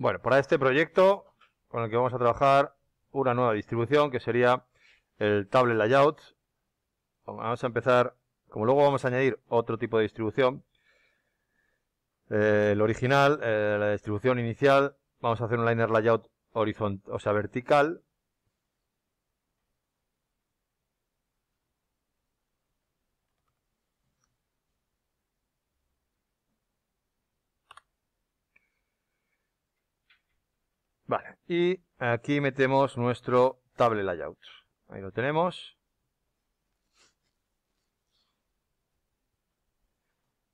Bueno, para este proyecto con el que vamos a trabajar una nueva distribución que sería el table layout. Vamos a empezar, como luego vamos a añadir otro tipo de distribución, eh, el original, eh, la distribución inicial, vamos a hacer un liner layout horizontal, o sea, vertical, y aquí metemos nuestro table layout. Ahí lo tenemos.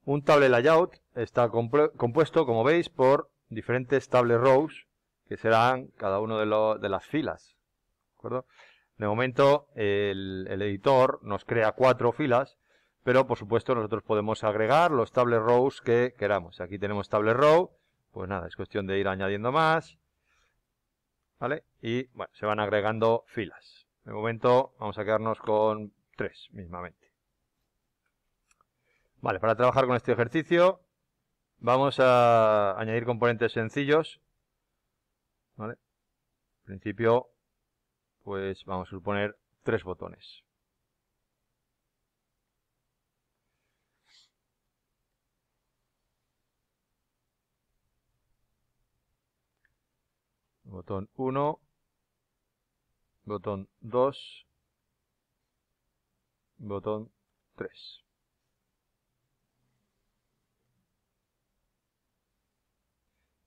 Un table layout está compuesto, como veis, por diferentes table rows, que serán cada uno de, las filas. ¿De momento, el, el, editor nos crea cuatro filas, pero por supuesto nosotros podemos agregar los table rows que queramos. Aquí tenemos table row, pues nada, es cuestión de ir añadiendo más. ¿Vale? Y bueno, se van agregando filas. De momento vamos a quedarnos con tres mismamente. Vale, para trabajar con este ejercicio vamos a añadir componentes sencillos. En principio, pues vamos a suponer tres botones. botón 1, botón 2, botón 3.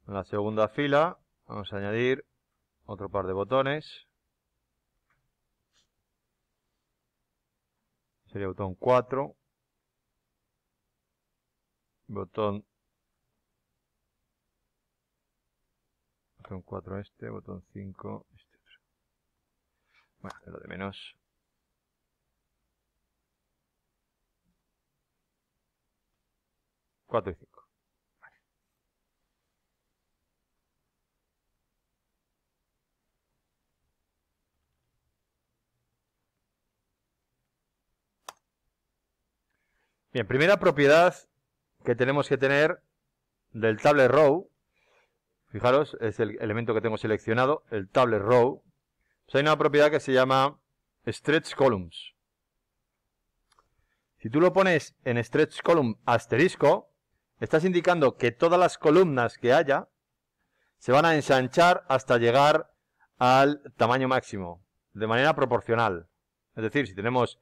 En la segunda fila vamos a añadir otro par de botones. Sería botón 4, botón botón 4 este, botón 5 este otro. Bueno, lo de menos. 4 y cinco. Vale. Bien, primera propiedad que tenemos que tener del table row Fijaros, es el elemento que tengo seleccionado, el table row. Pues hay una propiedad que se llama stretch columns. Si tú lo pones en stretch column asterisco, estás indicando que todas las columnas que haya se van a ensanchar hasta llegar al tamaño máximo, de manera proporcional. Es decir, si tenemos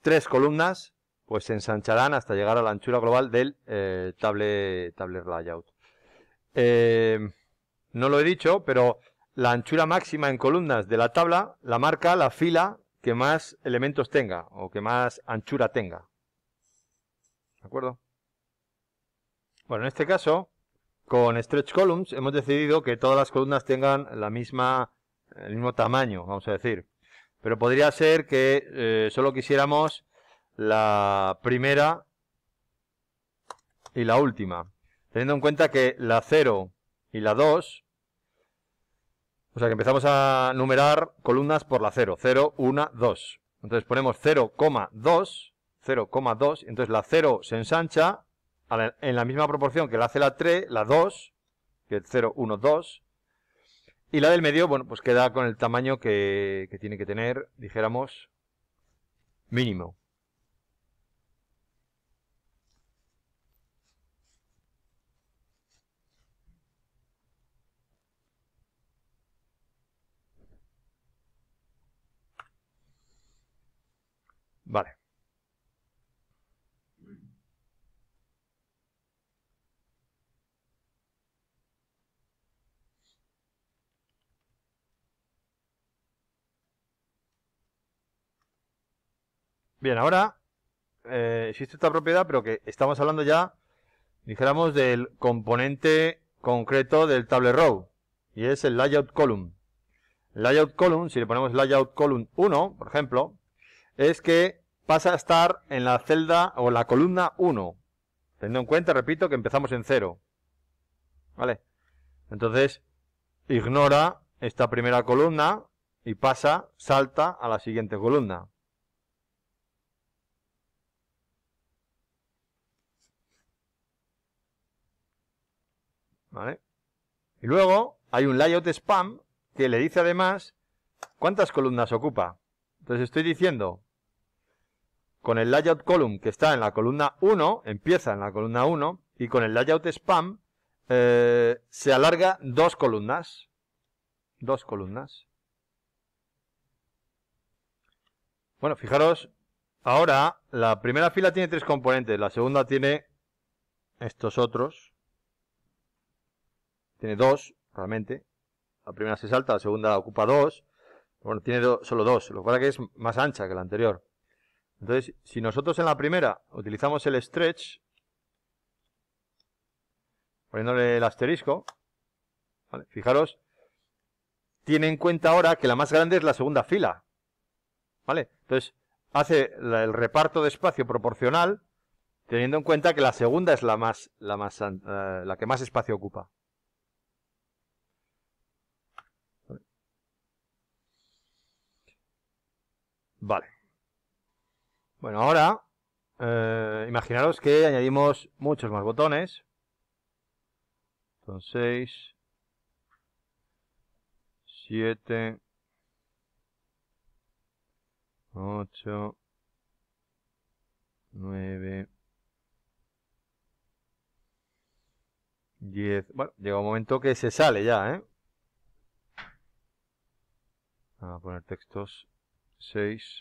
tres columnas, pues se ensancharán hasta llegar a la anchura global del tablet eh, table, table layout. Eh, no lo he dicho, pero la anchura máxima en columnas de la tabla la marca la fila que más elementos tenga o que más anchura tenga. ¿De acuerdo? Bueno, en este caso, con Stretch Columns hemos decidido que todas las columnas tengan la misma, el mismo tamaño, vamos a decir. Pero podría ser que eh, solo quisiéramos la primera y la última. Teniendo en cuenta que la 0 y la 2 o sea que empezamos a numerar columnas por la 0. 0, 1, 2. Entonces ponemos 0,2. 0,2. Entonces la 0 se ensancha en la misma proporción que la hace la 3, la 2, que es 0, 1, 2. Y la del medio, bueno, pues queda con el tamaño que tiene que tener, dijéramos, mínimo. Bien, ahora eh, existe esta propiedad, pero que estamos hablando ya, dijéramos, del componente concreto del table row, y es el layout column. Layout column, si le ponemos layout column 1, por ejemplo, es que pasa a estar en la celda o la columna 1, teniendo en cuenta, repito, que empezamos en 0. ¿Vale? Entonces, ignora esta primera columna y pasa, salta a la siguiente columna. Y luego hay un layout spam que le dice además cuántas columnas ocupa. Entonces estoy diciendo, con el layout column que está en la columna 1, empieza en la columna 1, y con el layout spam eh, se alarga dos columnas. Dos columnas. Bueno, fijaros, ahora la primera fila tiene tres componentes, la segunda tiene estos otros tiene dos, realmente. La primera se salta, la segunda ocupa dos. Bueno, tiene solo dos, lo cual que es más ancha que la anterior. Entonces, si nosotros en la primera utilizamos el stretch, poniéndole el asterisco, fijaros, tiene en cuenta ahora que la más grande es la segunda fila. ¿Vale? Entonces, hace el reparto de espacio proporcional, teniendo en cuenta que la segunda es la más, la más, eh, la que más espacio ocupa. Vale. Bueno, ahora eh, imaginaros que añadimos muchos más botones. Son 6, 7, 8, 9, 10. Bueno, llega un momento que se sale ya, ¿eh? Vamos a poner textos 6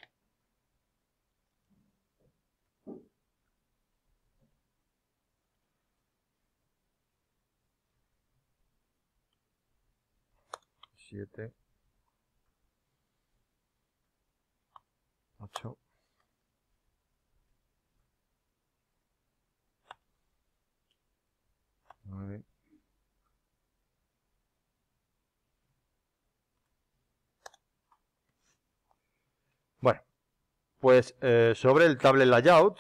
7 8 Pues eh, sobre el table layout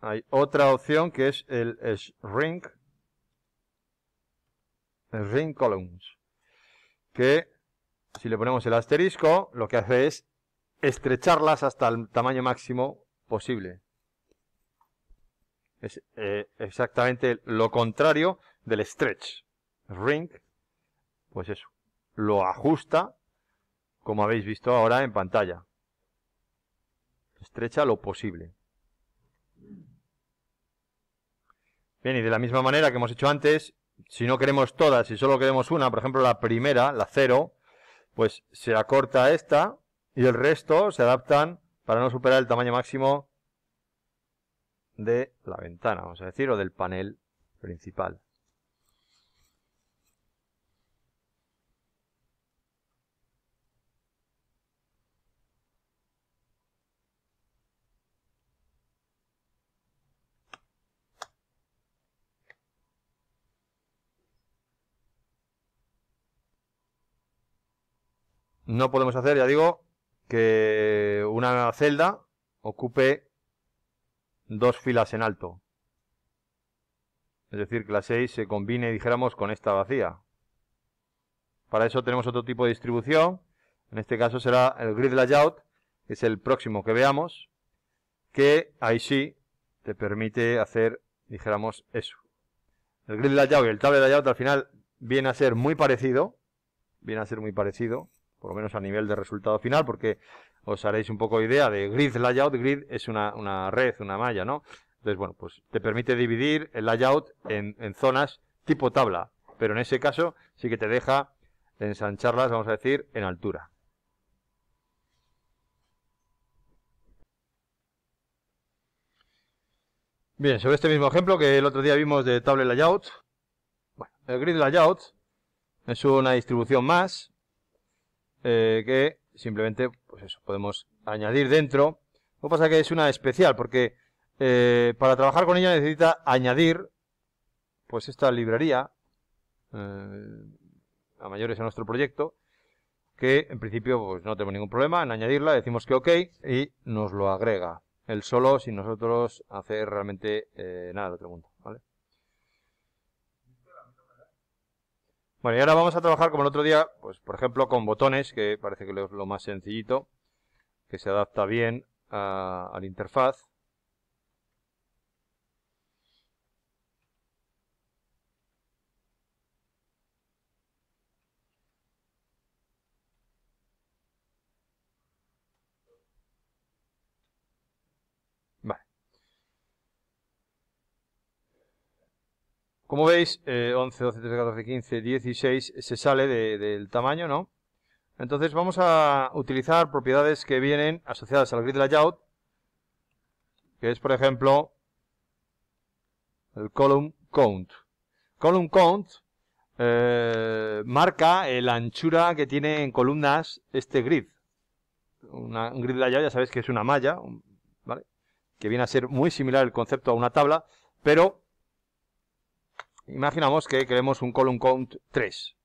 hay otra opción que es el shrink, shrink columns, que si le ponemos el asterisco, lo que hace es estrecharlas hasta el tamaño máximo posible. Es eh, exactamente lo contrario del stretch. Ring, pues eso, lo ajusta, como habéis visto ahora en pantalla estrecha lo posible. Bien, y de la misma manera que hemos hecho antes, si no queremos todas, si solo queremos una, por ejemplo la primera, la cero, pues se acorta esta y el resto se adaptan para no superar el tamaño máximo de la ventana, vamos a decir, o del panel principal. no podemos hacer, ya digo, que una celda ocupe dos filas en alto. Es decir, que la 6 se combine, dijéramos, con esta vacía. Para eso tenemos otro tipo de distribución. En este caso será el grid layout, que es el próximo que veamos, que ahí sí te permite hacer, dijéramos, eso. El grid layout y el table layout al final viene a ser muy parecido. Viene a ser muy parecido por lo menos a nivel de resultado final, porque os haréis un poco idea de grid layout. Grid es una, red, una malla, ¿no? Entonces, bueno, pues te permite dividir el layout en, en zonas tipo tabla, pero en ese caso sí que te deja ensancharlas, vamos a decir, en altura. Bien, sobre este mismo ejemplo que el otro día vimos de Table Layout, bueno, el Grid Layout es una distribución más eh, que simplemente, pues podemos añadir dentro. Lo que pasa es que es una especial, porque eh, para trabajar con ella necesita añadir, pues esta librería, eh, a mayores a nuestro proyecto, que en principio pues no tenemos ningún problema en añadirla, decimos que ok y nos lo agrega. Él solo, sin nosotros hacer realmente nada de otro mundo. Bueno, y ahora vamos a trabajar como el otro día, pues por ejemplo con botones, que parece que es lo más sencillito, que se adapta bien a la interfaz. Como veis, 11, 12, 13, 14, 15, 16 se sale del tamaño, ¿no? Entonces vamos a utilizar propiedades que vienen asociadas al grid layout, que es, por ejemplo, el column count. Column count eh, marca la anchura que tiene en columnas este grid. Una, un grid layout ya sabéis que es una malla, ¿vale? que viene a ser muy similar el concepto a una tabla, pero imaginamos que queremos un column count 3.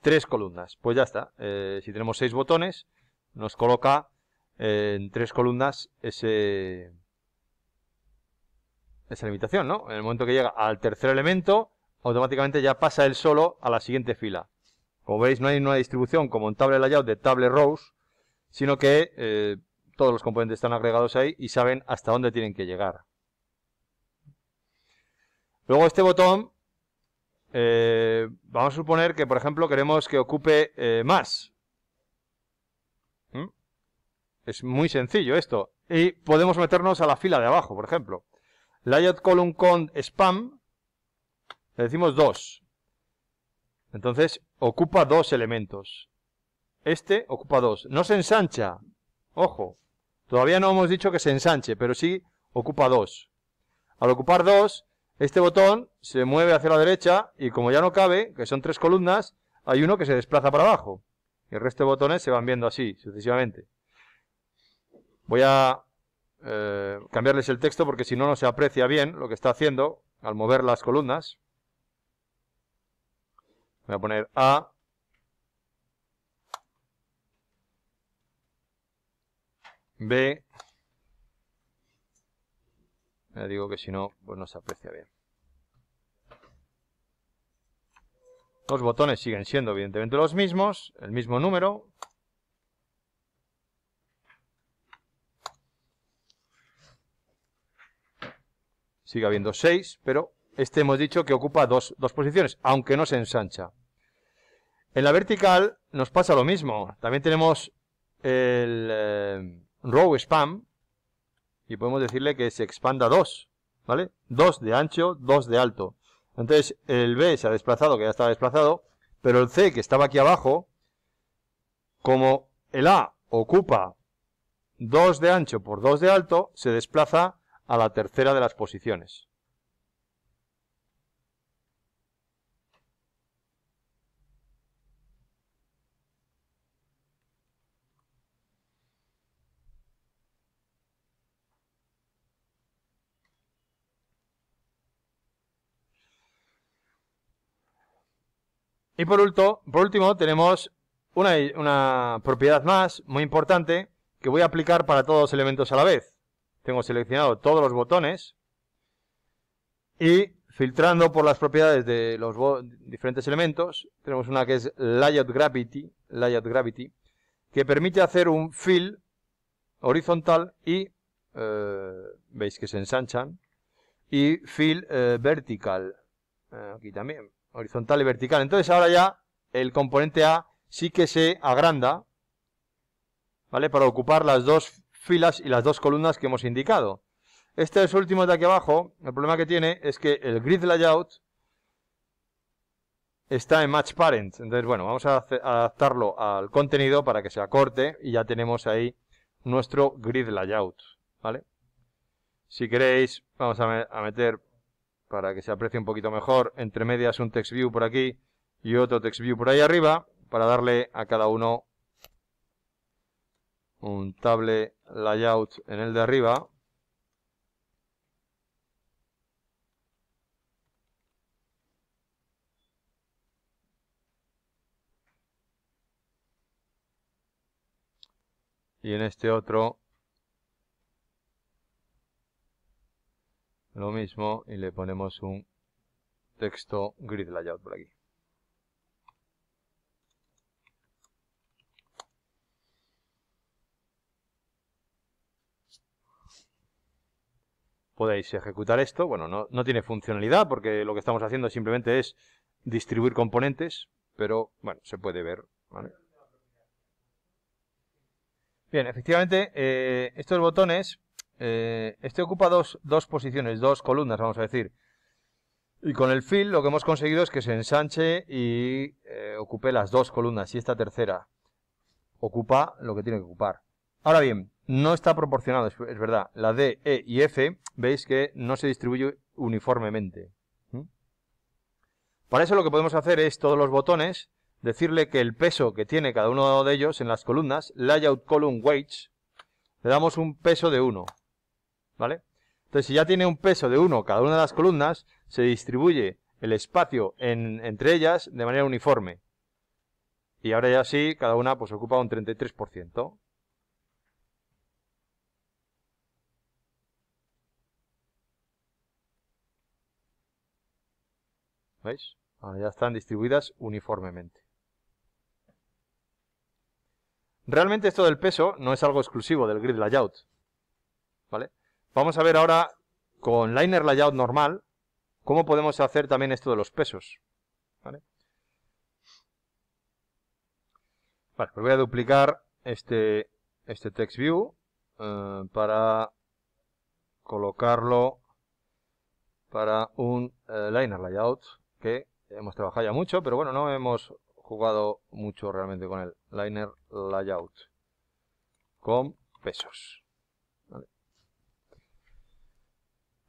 Tres columnas. Pues ya está. Eh, si tenemos seis botones, nos coloca eh, en tres columnas esa limitación, ¿no? En el momento que llega al tercer elemento, automáticamente ya pasa él solo a la siguiente fila. Como veis, no hay una distribución como en Table Layout de Table Rows, sino que eh, todos los componentes están agregados ahí y saben hasta dónde tienen que llegar. Luego este botón, eh, vamos a suponer que, por ejemplo, queremos que ocupe eh, más. ¿Mm? Es muy sencillo esto. Y podemos meternos a la fila de abajo, por ejemplo. Layout column con spam, le decimos 2. Entonces, ocupa dos elementos. Este ocupa dos. No se ensancha. Ojo. Todavía no hemos dicho que se ensanche, pero sí ocupa dos. Al ocupar dos, este botón se mueve hacia la derecha y como ya no cabe, que son tres columnas, hay uno que se desplaza para abajo. Y el resto de botones se van viendo así, sucesivamente. Voy a eh, cambiarles el texto porque si no, no se aprecia bien lo que está haciendo al mover las columnas. Voy a poner A. B digo que si no, pues no se aprecia bien. Los botones siguen siendo evidentemente los mismos, el mismo número. Sigue habiendo 6, pero este hemos dicho que ocupa dos, posiciones, aunque no se ensancha. En la vertical nos pasa lo mismo. También tenemos el eh, row spam, y podemos decirle que se expanda 2, ¿vale? 2 de ancho, 2 de alto. Entonces, el B se ha desplazado, que ya estaba desplazado, pero el C, que estaba aquí abajo, como el A ocupa 2 de ancho por 2 de alto, se desplaza a la tercera de las posiciones. Y por, último tenemos una, propiedad más muy importante que voy a aplicar para todos los elementos a la vez. Tengo seleccionado todos los botones y filtrando por las propiedades de los diferentes elementos, tenemos una que es Layout Gravity, Gravity que permite hacer un fill horizontal y, eh, veis que se ensanchan, y fill eh, vertical, eh, aquí también horizontal y vertical. Entonces ahora ya el componente A sí que se agranda, ¿vale? Para ocupar las dos filas y las dos columnas que hemos indicado. Este es el último de aquí abajo, el problema que tiene es que el grid layout está en match parent. Entonces, bueno, vamos a adaptarlo al contenido para que se acorte y ya tenemos ahí nuestro grid layout, ¿vale? Si queréis, vamos a meter para que se aprecie un poquito mejor, entre medias un TextView por aquí y otro TextView por ahí arriba, para darle a cada uno un table layout en el de arriba. Y en este otro lo mismo y le ponemos un texto grid layout por aquí. Podéis ejecutar esto, bueno, no, tiene funcionalidad porque lo que estamos haciendo simplemente es distribuir componentes, pero bueno, se puede ver, Bien, efectivamente, eh, estos botones eh, este ocupa dos, posiciones, dos columnas, vamos a decir. Y con el fill lo que hemos conseguido es que se ensanche y eh, ocupe las dos columnas. Y esta tercera ocupa lo que tiene que ocupar. Ahora bien, no está proporcionado, es, verdad. La D, E y F, veis que no se distribuye uniformemente. ¿Mm? Para eso lo que podemos hacer es todos los botones, decirle que el peso que tiene cada uno de ellos en las columnas, layout column weights, le damos un peso de 1. ¿vale? Entonces, si ya tiene un peso de 1 cada una de las columnas, se distribuye el espacio entre ellas de manera uniforme. Y ahora ya sí, cada una pues ocupa un 33%. ¿Veis? Ahora ya están distribuidas uniformemente. Realmente esto del peso no es algo exclusivo del grid layout. ¿Vale? Vamos a ver ahora con Liner Layout normal cómo podemos hacer también esto de los pesos. Pues voy a duplicar este, este text view eh, para colocarlo para un eh, Liner Layout que hemos trabajado ya mucho, pero bueno, no hemos jugado mucho realmente con el Liner Layout con pesos.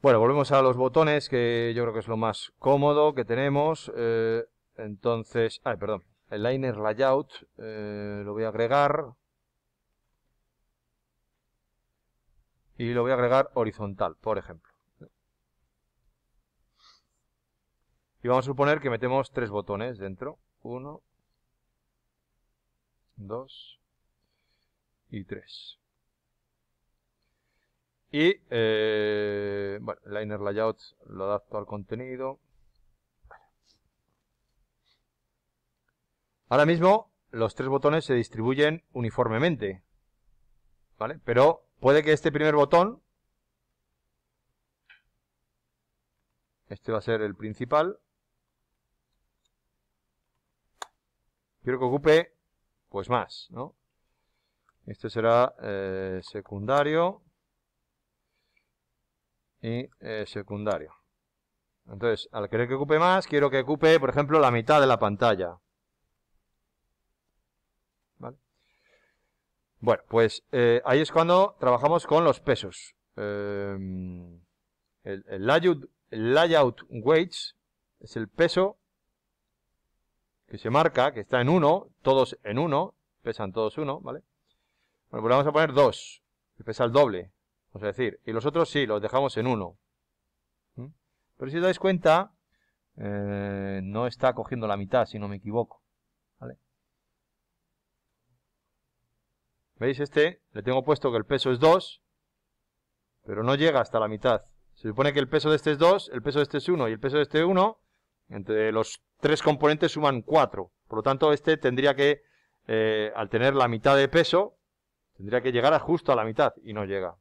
Bueno, volvemos a los botones, que yo creo que es lo más cómodo que tenemos. Eh, entonces, ay, perdón, el liner layout eh, lo voy a agregar. Y lo voy a agregar horizontal, por ejemplo. Y vamos a suponer que metemos tres botones dentro. Uno, dos y tres. Y, eh, bueno, liner layouts lo adapto al contenido. Ahora mismo los tres botones se distribuyen uniformemente, ¿vale? Pero puede que este primer botón, este va a ser el principal, quiero que ocupe pues más, ¿no? Este será eh, secundario y eh, secundario. Entonces, al querer que ocupe más, quiero que ocupe, por ejemplo, la mitad de la pantalla. Bueno, pues eh, ahí es cuando trabajamos con los pesos. Em, el, layout, weights es el peso que se marca, que está en uno, todos en uno, pesan todos uno. ¿vale? Bueno, pues vamos a poner 2, que pesa el doble. Vamos a decir, y los otros sí, los dejamos en 1. ¿Mm? Pero si os dais cuenta, eh, no está cogiendo la mitad, si no me equivoco. ¿Veis? Este le tengo puesto que el peso es 2, pero no llega hasta la mitad. Se supone que el peso de este es 2, el peso de este es 1 y el peso de este es 1, entre los tres componentes suman 4. Por lo tanto, este tendría que, eh, al tener la mitad de peso, tendría que llegar a justo a la mitad y no llega.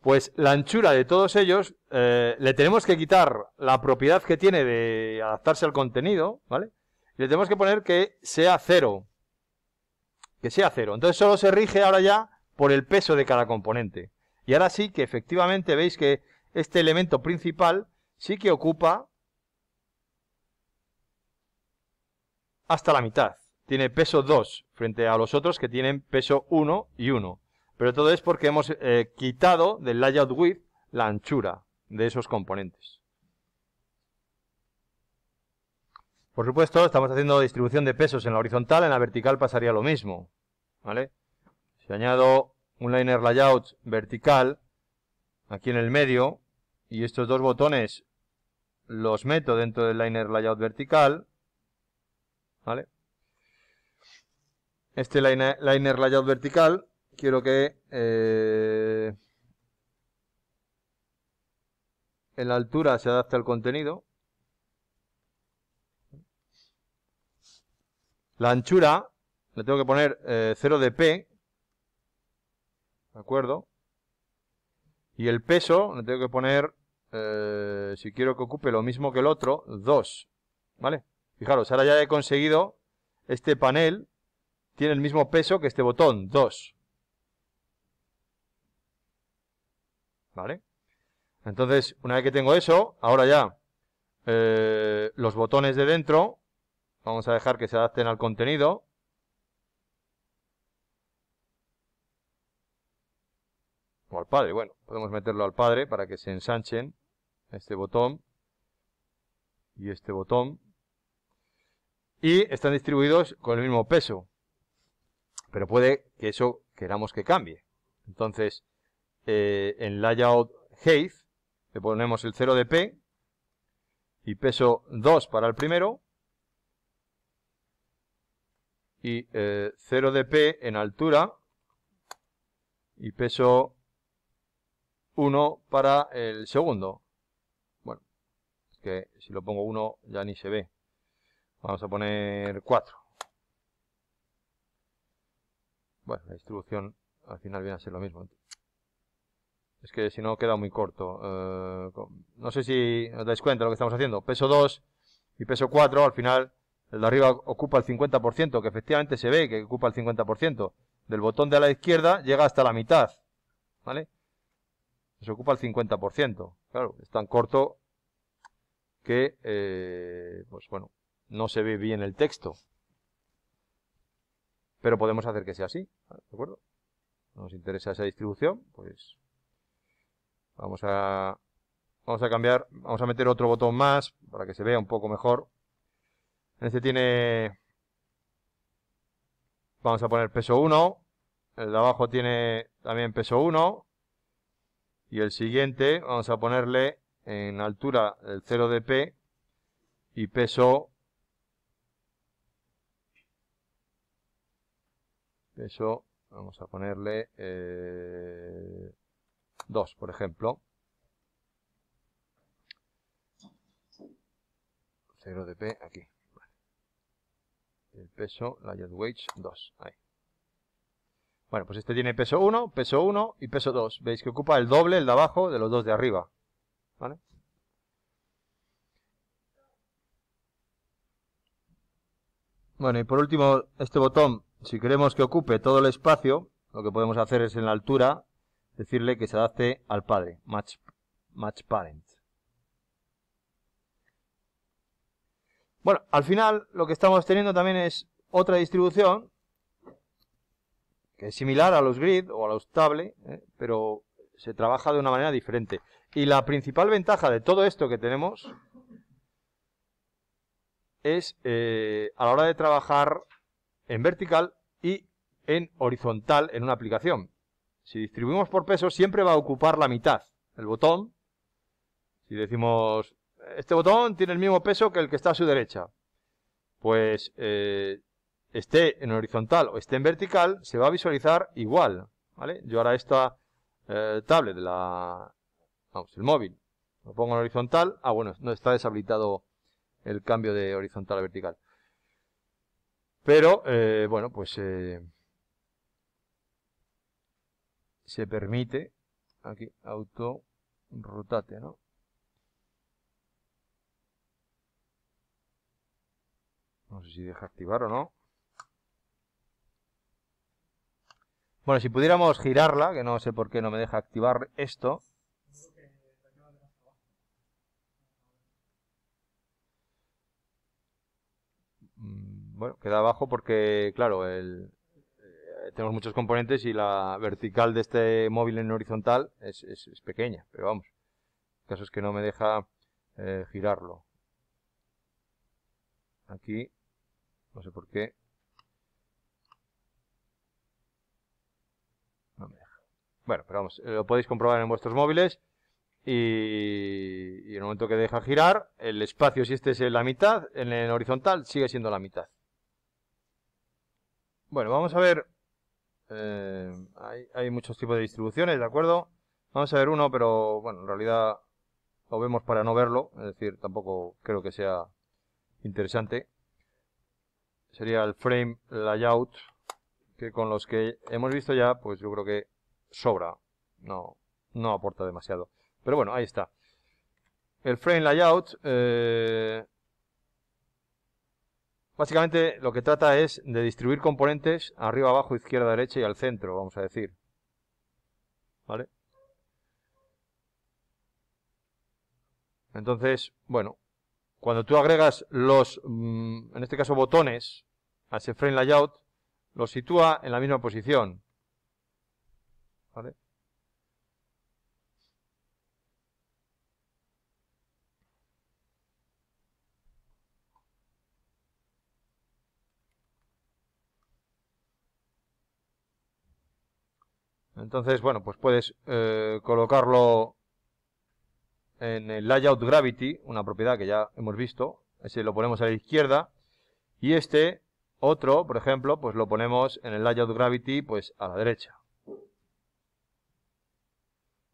Pues la anchura de todos ellos eh, le tenemos que quitar la propiedad que tiene de adaptarse al contenido, ¿vale? Y le tenemos que poner que sea cero. Que sea cero. Entonces solo se rige ahora ya por el peso de cada componente. Y ahora sí que efectivamente veis que este elemento principal sí que ocupa hasta la mitad. Tiene peso 2 frente a los otros que tienen peso 1 y 1. Pero todo es porque hemos eh, quitado del layout width la anchura de esos componentes. Por supuesto, estamos haciendo distribución de pesos en la horizontal, en la vertical pasaría lo mismo. ¿Vale? Si añado un liner layout vertical, aquí en el medio, y estos dos botones los meto dentro del liner layout vertical, ¿vale? Este liner layout vertical quiero que eh, en la altura se adapte al contenido. La anchura le tengo que poner 0 eh, de P, ¿de acuerdo? Y el peso le tengo que poner, eh, si quiero que ocupe lo mismo que el otro, 2, ¿vale? Fijaros, ahora ya he conseguido este panel, tiene el mismo peso que este botón, 2. ¿vale? Entonces, una vez que tengo eso, ahora ya eh, los botones de dentro, vamos a dejar que se adapten al contenido. O al padre, bueno, podemos meterlo al padre para que se ensanchen este botón y este botón. Y están distribuidos con el mismo peso. Pero puede que eso queramos que cambie. Entonces, eh, en layout height, le ponemos el 0 de P y peso 2 para el primero y 0 eh, de P en altura y peso 1 para el segundo. Bueno, es que si lo pongo 1 ya ni se ve. Vamos a poner 4. Bueno, la distribución al final viene a ser lo mismo. Es que si no queda muy corto. Eh, no sé si os dais cuenta de lo que estamos haciendo. Peso 2 y peso 4, al final el de arriba ocupa el 50%, que efectivamente se ve que ocupa el 50%. Del botón de la izquierda llega hasta la mitad, ¿vale? Se ocupa el 50%. Claro, es tan corto que, eh, pues bueno, no se ve bien el texto. Pero podemos hacer que sea así, ¿de acuerdo? Nos interesa esa distribución, pues Vamos a, vamos a cambiar, vamos a meter otro botón más para que se vea un poco mejor. Este tiene, vamos a poner peso 1, el de abajo tiene también peso 1 y el siguiente vamos a ponerle en altura el 0 de P y peso peso vamos a ponerle eh, 2, por ejemplo. 0 de P aquí. El peso, la y weight 2. Ahí. Bueno, pues este tiene peso 1, peso 1 y peso 2. Veis que ocupa el doble, el de abajo, de los dos de arriba. ¿Vale? Bueno, y por último, este botón, si queremos que ocupe todo el espacio, lo que podemos hacer es en la altura decirle que se adapte al padre, match, match parent. Bueno, al final lo que estamos teniendo también es otra distribución que es similar a los grid o a los table, ¿eh? pero se trabaja de una manera diferente. Y la principal ventaja de todo esto que tenemos es eh, a la hora de trabajar en vertical y en horizontal en una aplicación. Si distribuimos por peso, siempre va a ocupar la mitad. El botón, si decimos, este botón tiene el mismo peso que el que está a su derecha, pues eh, esté en horizontal o esté en vertical, se va a visualizar igual. ¿vale? Yo ahora esta eh, tablet, de la, vamos, el móvil, lo pongo en horizontal. Ah, bueno, no está deshabilitado el cambio de horizontal a vertical. Pero, eh, bueno, pues se permite, aquí, rotate, ¿no? No sé si deja activar o no. Bueno, si pudiéramos girarla, que no sé por qué no me deja activar esto. Mm, bueno, queda abajo porque, claro, el, tenemos muchos componentes y la vertical de este móvil en horizontal es, pequeña, pero vamos, el caso es que no me deja eh, girarlo. Aquí, no sé por qué, Bueno, pero vamos, lo podéis comprobar en vuestros móviles y, y en el momento que deja girar, el espacio, si este es la mitad, en el horizontal sigue siendo la mitad. Bueno, vamos a ver eh, hay, muchos tipos de distribuciones, ¿de acuerdo? Vamos a ver uno, pero bueno, en realidad lo vemos para no verlo, es decir, tampoco creo que sea interesante. Sería el frame layout, que con los que hemos visto ya, pues yo creo que sobra, no, no aporta demasiado. Pero bueno, ahí está. El frame layout, eh, Básicamente lo que trata es de distribuir componentes arriba, abajo, izquierda, derecha y al centro, vamos a decir. ¿Vale? Entonces, bueno, cuando tú agregas los, mm, en este caso, botones a ese frame layout, los sitúa en la misma posición. ¿Vale? Entonces, bueno, pues puedes eh, colocarlo en el layout gravity, una propiedad que ya hemos visto. Ese lo ponemos a la izquierda. Y este otro, por ejemplo, pues lo ponemos en el layout gravity, pues a la derecha.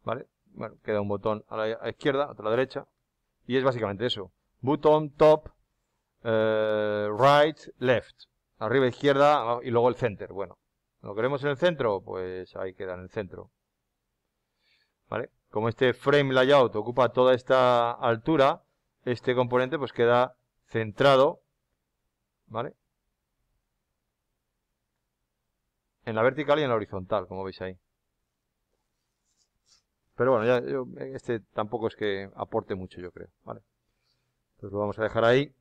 ¿Vale? Bueno, queda un botón a la izquierda, otro a la derecha. Y es básicamente eso. Button, top, eh, right, left. Arriba, izquierda y luego el center. Bueno, ¿Lo queremos en el centro? Pues ahí queda en el centro. ¿Vale? Como este frame layout ocupa toda esta altura, este componente pues queda centrado, ¿vale? En la vertical y en la horizontal, como veis ahí. Pero bueno, ya este tampoco es que aporte mucho, yo creo, ¿vale? Entonces lo vamos a dejar ahí.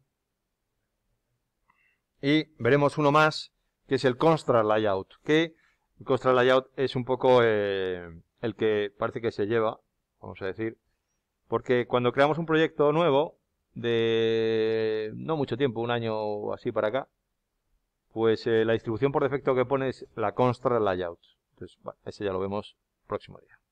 Y veremos uno más que es el Constra Layout, que el Constra Layout es un poco eh, el que parece que se lleva, vamos a decir, porque cuando creamos un proyecto nuevo, de no mucho tiempo, un año o así para acá, pues eh, la distribución por defecto que pone es la Constra Layout. Entonces, ese ya lo vemos próximo día.